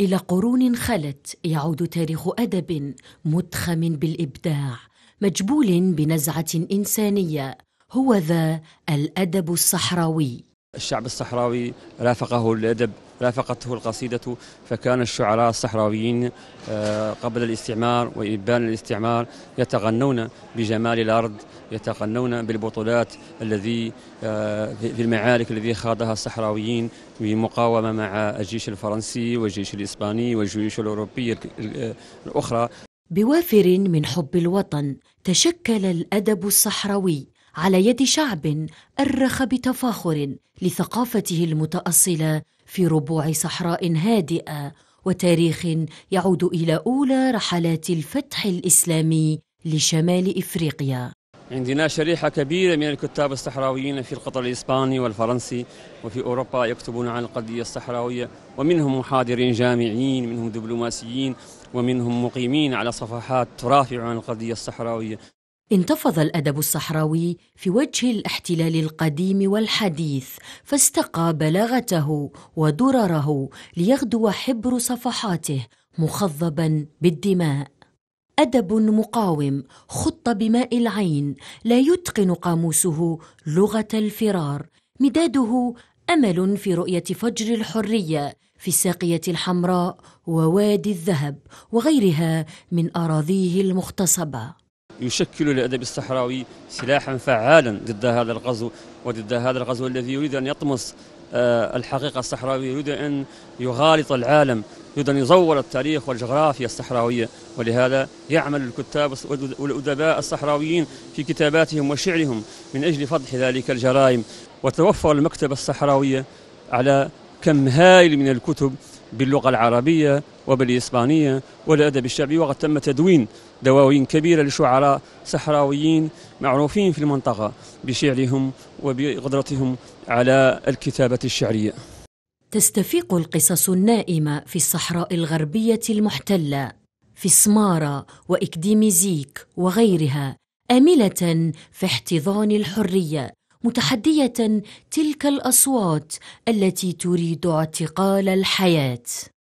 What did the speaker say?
إلى قرون خلت يعود تاريخ أدب متخم بالإبداع مجبول بنزعة إنسانية هو ذا الأدب الصحراوي الشعب الصحراوي رافقه الأدب رافقته القصيدة فكان الشعراء الصحراويين آه، قبل الاستعمار وإبان الاستعمار يتغنون بجمال الأرض يتغنون بالبطولات الذي آه، في المعارك الذي خاضها الصحراويين بمقاومة مع الجيش الفرنسي والجيش الإسباني والجيوش الأوروبية الأخرى بوافر من حب الوطن تشكل الأدب الصحراوي على يد شعب أرخ بتفاخر لثقافته المتأصلة في ربوع صحراء هادئه وتاريخ يعود الى اولى رحلات الفتح الاسلامي لشمال افريقيا عندنا شريحة كبيرة من الكتاب الصحراويين في القطر الإسباني والفرنسي وفي أوروبا يكتبون عن القضية الصحراوية ومنهم محاضرين جامعيين منهم دبلوماسيين ومنهم مقيمين على صفحات ترافع عن القضية الصحراوية انتفض الادب الصحراوي في وجه الاحتلال القديم والحديث فاستقى بلاغته ودرره ليغدو حبر صفحاته مخضبا بالدماء ادب مقاوم خط بماء العين لا يتقن قاموسه لغه الفرار مداده امل في رؤيه فجر الحريه في الساقيه الحمراء ووادي الذهب وغيرها من اراضيه المغتصبه يشكل للأدب الصحراوي سلاحا فعالا ضد هذا الغزو وضد هذا الغزو الذي يريد أن يطمس آه، الحقيقة الصحراوية يريد أن يغالط العالم يريد أن يزور التاريخ والجغرافيا الصحراوية ولهذا يعمل الكتاب والأدباء الصحراويين في كتاباتهم وشعرهم من أجل فضح ذلك الجرائم وتوفر المكتبة الصحراوية على كم هائل من الكتب باللغة العربية وبالإسبانية والأدب الشعبي وقد تم تدوين دواوين كبيرة لشعراء صحراويين معروفين في المنطقة بشعرهم وبقدرتهم على الكتابة الشعرية تستفيق القصص النائمة في الصحراء الغربية المحتلة في سمارة وإكديميزيك وغيرها آملة في احتضان الحرية متحدية تلك الأصوات التي تريد اعتقال الحياة